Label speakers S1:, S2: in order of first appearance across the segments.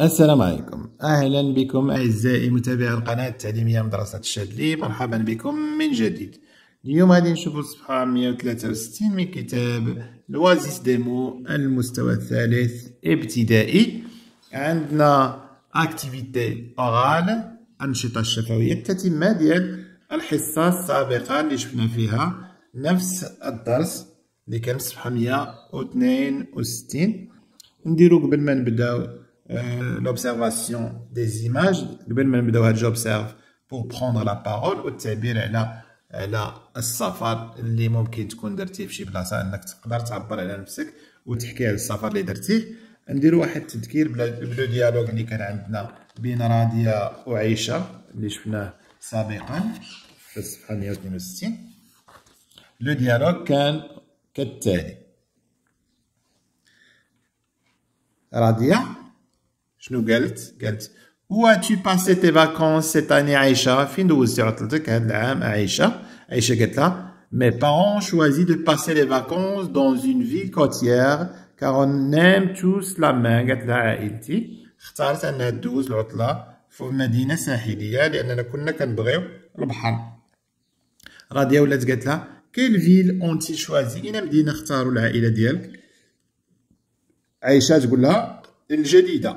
S1: السلام عليكم اهلا بكم اعزائي متابعي القناه التعليميه مدرسه الشادلي مرحبا بكم من جديد اليوم غادي نشوفوا الصفحه 163 من كتاب لوازيس ديمو المستوى الثالث ابتدائي عندنا اكتيفيتي اورال انشطه شفويه التتمه ديال الحصه السابقه اللي شفنا فيها نفس الدرس اللي كان صفحه 162 نديرو قبل ما نبداو l'observation des images, j'observe pour prendre la parole, ou là على السفر اللي ممكن تكون درتيه بلاصه انك تقدر تعبر على نفسك وتحكي على السفر اللي درتيه ندير واحد التذكير اللي كان عندنا بين رادية اللي شفناه سابقا لو ديالوغ شنو قالت Où as-tu passé tes vacances cette année, Aïcha Fin Aïcha. Aïcha Getla. Mes parents ont choisi de passer les vacances dans une ville côtière car on aime tous la main. Getla Aïlti. اختارت انها تدوز العطلة في مدينة ساحلية لاننا كنا كنبغيو البحر راديه ولات قالت لها كاين فيل اونتي شوازي اين مدينة اختاروا العائلة ديالك عائشة تقول لها الجديده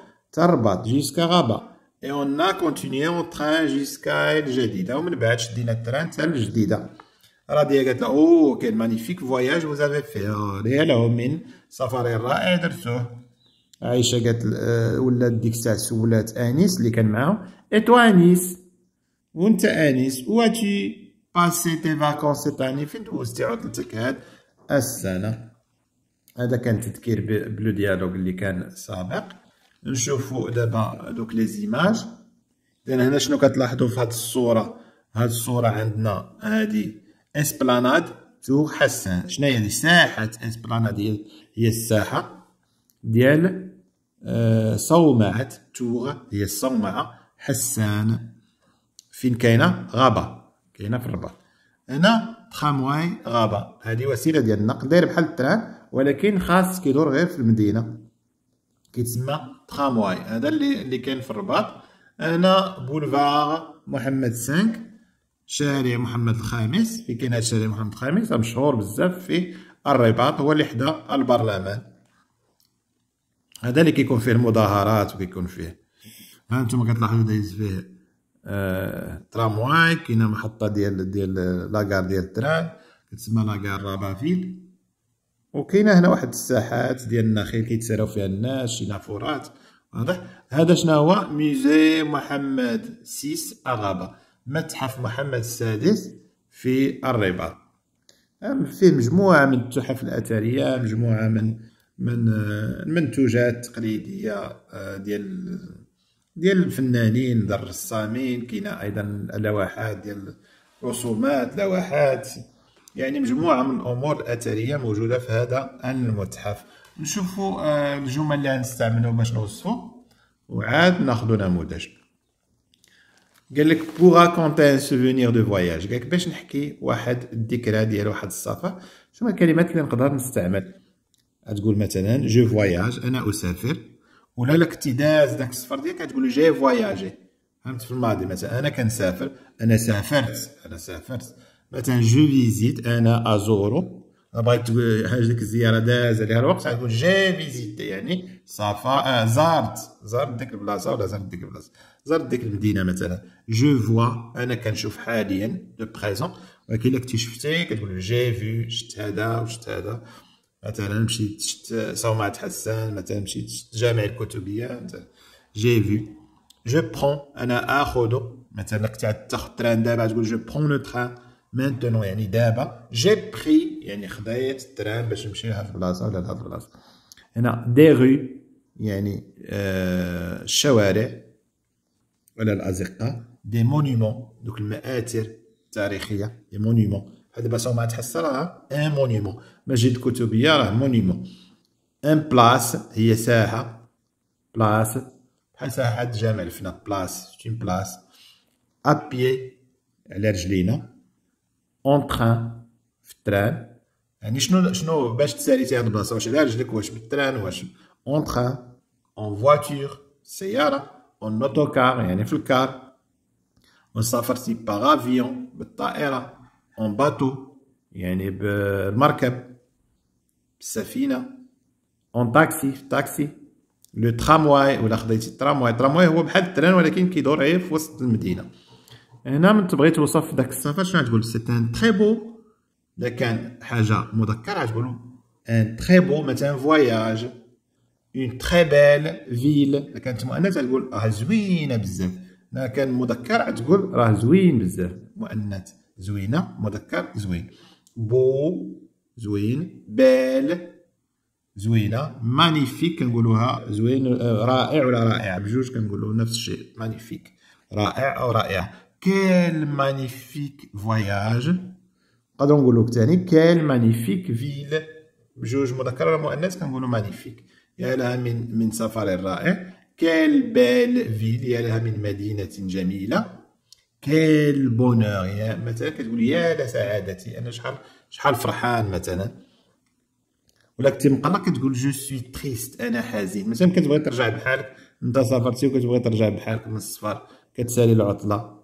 S1: تربط جيسكا غابة اي اون ا كونتينيي اون تران جيسكا الجديدة ومن بعد شدينا التران تاع الجديدة راضية قالت لها اوه كان مانيفيك فواياج وز افي فيه له من سفر رائع درتوه عائشه قالت ولات ديك الساعه سولات انيس اللي كان معاهم اي تو انيس وانت انيس واتي باسي تي فاكونس تاني فين دوزتي عطلتك هاد السنه هذا كان تذكير بلو ديالوغ اللي كان سابق نشوفوا دابا دوك لي زيماج اذا هنا شنو كتلاحظوا في هذه الصوره هذه الصوره عندنا هذه اسبلاناد سوق حسان شنو هي ساحه اسبلاناد هي هي الساحه ديال آه، صومعه توغ هي الصومعه حسان فين كاينه غابه كاينه في الرباط هنا تراموي غابه هذه وسيله ديال النقل داير بحال التران ولكن خاص كيدور غير في المدينه كيتسمى تراموي هذا اللي اللي كاين في الرباط هنا بولفار محمد 5 شارع محمد الخامس في كاين هذا شارع محمد الخامس مشهور بزاف في الرباط هو اللي حدا البرلمان هذا اللي كيكون فيه المظاهرات وكيكون فيه ها نتوما كتلاحظوا دايز فيه آه... ترامواي كاينه محطه ديال ديال لاكار ديال التران كتسمى لاكار رابافيل وكاينه هنا واحد الساحات ديال النخيل كيتساراو فيها الناس شي نافورات واضح هذا شنو هو ميزي محمد 6 الغابه متحف محمد السادس في الرباط فيه مجموعه من التحف الاثريه مجموعه من من المنتوجات التقليديه آه، ديال ديال الفنانين ديال الرسامين كاينه ايضا لوحات ديال رسومات لوحات يعني مجموعة من الأمور الأثرية موجودة في هذا المتحف نشوفوا آه، الجمل اللي غنستعملو باش نوصفو وعاد ناخدو نموذج قال لك بوغ كونتي ان سوفونير دو فواياج قال لك باش نحكي واحد الذكرى ديال واحد السفر شنو الكلمات اللي نقدر نستعمل تقول مثلا جو فواياج انا اسافر ولا لك تداز داك السفر ديالك تقول جي فواياجي فهمت في الماضي مثلا انا كنسافر انا سافرت انا سافرت مثلا جو فيزيت انا ازورو بغيت تقول هذيك الزياره داز عليها الوقت غتقول جي فيزيت يعني صافا آه، زارت زارت ديك البلاصه ولا زارت ديك البلاصه زارت ديك المدينه مثلا جو فوا انا كنشوف حاليا لو بريزون ولكن الا كنتي شفتي كتقول جي في شفت هذا وشفت هذا مثلا مشيت شفت صومعة حسان مثلا مشيت شفت جامع الكتبيه جي في جو برون انا اخذ مثلا كنت تاخذ تران دابا تقول جو برون لو تران مانتونو يعني دابا جي بخي يعني خديت التران باش نمشي لهاد البلاصه ولا لهاد البلاصه هنا دي غو يعني آه الشوارع ولا الازقه دي مونيمون دوك المآثر التاريخيه دي مونيمون هاد دابا ما تحس راه ان مونيمون مسجد الكتبيه راه مونيمون ان بلاص هي ساحه بلاص بحال ساحه جامع الفنا بلاص شتي بلاص ابيي على رجلينا اون تران في التران يعني شنو شنو باش تسالي تاع البلاصه واش على رجلك واش بالتران واش اون تران اون فواتور سياره اون اوتوكار يعني في الكار اون سافرتي باغ افيون بالطائره اون باتو يعني بالمركب بالسفينه اون تاكسي في تاكسي لو ترامواي ولا خديتي الترامواي الترامواي هو بحال التران ولكن كيدور غير في وسط المدينه هنا يعني نعم، من تبغي توصف داك السفر شنو غتقول سي ان تري بو اذا كان حاجه مذكر غتقول ان تري بو مثلا فواياج اون تري بيل فيل اذا كانت مؤنث غتقول راه زوينه بزاف اذا كان مذكر غتقول راه زوين بزاف مؤنث زوينه مذكر زوين بو زوين بال زوينه مانيفيك كنقولوها زوين آه، رائع ولا رائع بجوج كنقولوا نفس الشيء مانيفيك رائع او رائع كيل مانيفيك فواياج نقدر نقولوا ثاني كيل مانيفيك فيل بجوج مذكر ولا مؤنث كنقولوا مانيفيك يا لها من من سفر رائع كيل بال فيل يا لها من مدينة جميلة كيل بونور يا مثلا كتقول يا لسعادتي انا شحال شحال فرحان مثلا ولا كنتي مقلق كتقول جو سوي تريست انا حزين مثلا كتبغي ترجع بحالك انت سافرتي وكتبغي ترجع بحالك من السفر كتسالي العطله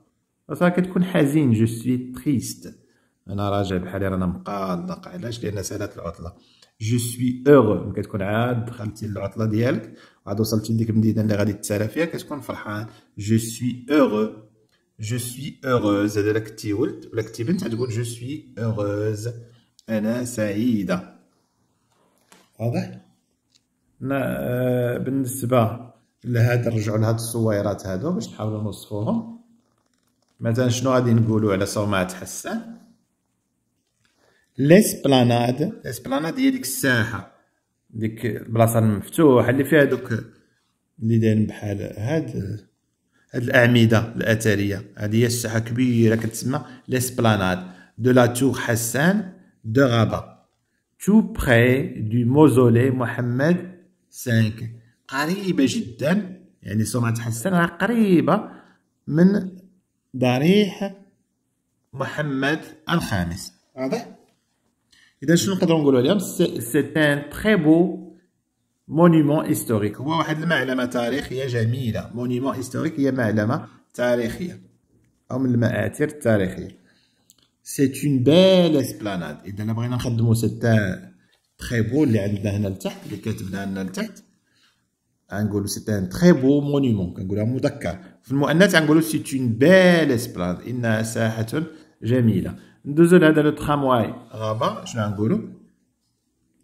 S1: راه كتكون حزين جو سوي تريست انا راجع بحالي رانا مقلق علاش لان سالات العطله جو سوي اوغ كتكون عاد دخلتي للعطله ديالك عاد وصلتي لديك المدينه اللي غادي تسالى فيها كتكون فرحان جو سوي اوغ جو سوي اوغوز هذا كنتي ولد ولا كنتي بنت غتقول جو سوي اوغوز انا سعيده واضح آه، بالنسبه لهذا نرجعوا لهاد الصويرات هادو باش نحاولوا نوصفوهم مثلا شنو غادي نقولوا على صومعة حسان ليسبلاناد ليسبلاناد هي ديك الساحه ديك البلاصه المفتوحه اللي فيها دوك اللي دايرين بحال هاد هاد الاعمده الاثريه هذه هي الساحه كبيره كتسمى ليسبلاناد دو لا تور حسان دو غابا تو بري دو موزولي محمد 5 قريبه جدا يعني صومعة حسان قريبه من ضريح محمد الخامس واضح اذا شنو نقدروا نقولوا عليهم سي ان تري بو مونيمون هيستوريك هو واحد المعلمه تاريخيه جميله مونيمون هيستوريك هي معلمه تاريخيه او من المآثر التاريخيه سي اون بيل اسبلاناد اذا بغينا نخدموا سي تري بو اللي عندنا هنا لتحت اللي كاتبنا لنا هنا لتحت Angolo, c'est un très beau monument. Angolo, Moudaka. Mouanat Angolo, c'est une belle esplanade. Inna Sahatun, Jamila. Deux heures le tramway. Rabat, je suis Angolo.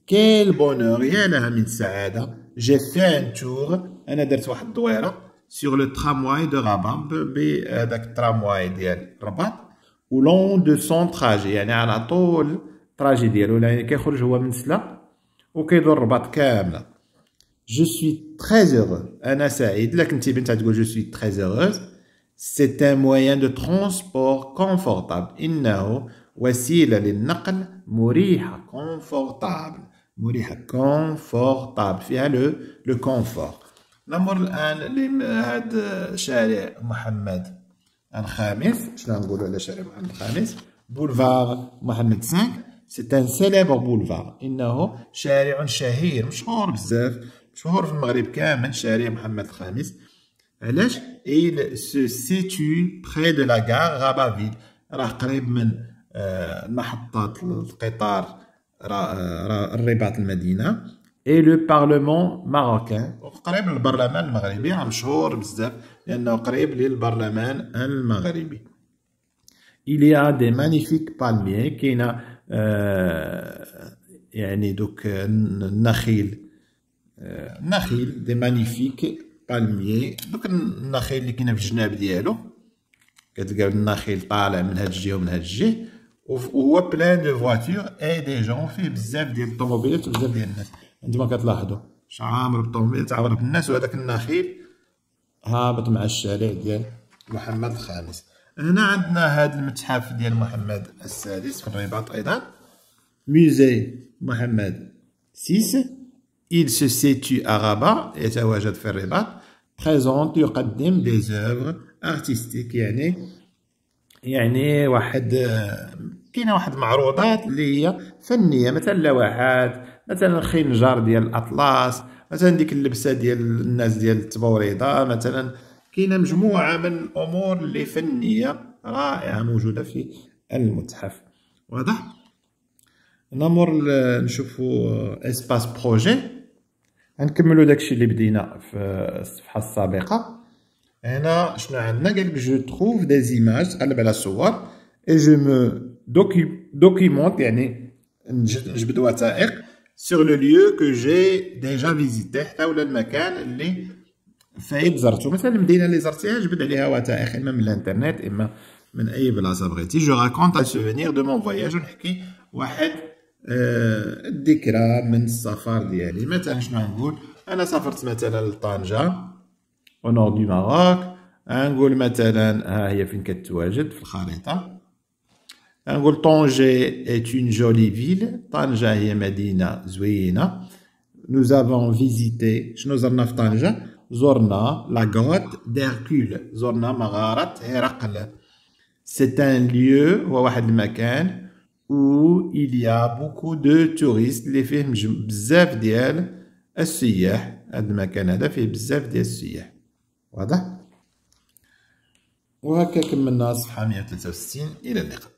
S1: Quel bonheur. Yana Hamid Saada. J'ai fait un tour. Anna Dersoa Hadouera. Sur le tramway de Rabat. Bébé, d'un euh, tramway de Rabat. Au long de son trajet. Yana Anatole. Trajet de Rabat. Yana Kéhour, je vois ou Ok, de Rabat Kamla je suis très heureuse. anna sayed, il y a comme un je suis très heureuse. c'est un moyen de transport confortable. inno. voici l'alinakon, mourir à confortable, molihacon, confortable, tab, fialo, le confort. lamour et l'imam had shayrah muhammad. inno. it's not good, it's not good, it's not boulevard muhammad 5. c'est un célèbre boulevard. inno. shayrah on shayrah, on shayrah, on shayrah, on shayrah. شهور في المغرب كامل شارع محمد الخامس علاش ايل سو سيتو بري دو لا غار غابافيل راه قريب من آه، محطات القطار آه، الرباط المدينة اي لو بارلمون ماروكان قريب للبرلمان المغربي راه مشهور بزاف لانه قريب للبرلمان المغربي il y a des magnifiques palmiers كاينه يعني دوك النخيل آه، نخيل دي مانيفيك بالميي دوك النخيل اللي كاينه في الجناب ديالو كتلقى النخيل طالع من هاد الجهه ومن هاد الجهه وهو بلان دو فواتور اي دي جون فيه بزاف ديال الطوموبيلات بزاف ديال الناس عندما كتلاحظوا شعامر بالطوموبيلات عامر بالناس وهذاك النخيل هابط مع الشارع ديال محمد الخامس هنا عندنا هذا المتحف ديال محمد السادس في الرباط ايضا ميزي محمد سيس Il se situe à Rabat, يتواجد في الرباط. Présente يقدم des œuvres artistiques يعني يعني واحد كاينه واحد معروضات اللي هي فنيه مثلا لوحات مثلا الخنجر ديال الاطلس مثلا ديك اللبسه ديال الناس ديال التبوريضه مثلا كاينه مجموعه من الامور اللي فنيه رائعه موجوده في المتحف واضح نمر نشوفوا اسباس بروجي غنكملو داكشي اللي بدينا في الصفحه السابقه هنا شنو عندنا قال لك جو تروف دي زيماج قلب على الصور اي جو مو دوكي دوكيمونت يعني نجبد وثائق سور لو ليو كو جي ديجا فيزيتي حتى ولا المكان اللي فايت زرتو مثلا المدينه اللي زرتيها جبد عليها وثائق اما من الانترنت اما من اي بلاصه بغيتي جو راكونت سوفينير دو مون فواياج ونحكي واحد آه، الذكرى من السفر ديالي مثلا شنو نقول انا سافرت مثلا لطنجه نورد دو ماروك نقول مثلا ها هي فين كتواجد في الخريطه نقول طنجة ايت اون جولي فيل طنجة هي مدينة زوينة نو زافون فيزيتي شنو زرنا في طنجة زرنا لا غوت ديركول زرنا مغارة هرقل سي ان ليو هو واحد المكان où il y a beaucoup de touristes اللي فيه بزاف ديال السياح هذا المكان هذا فيه بزاف ديال السياح واضح وهكا كملنا صفحه 163 الى اللقاء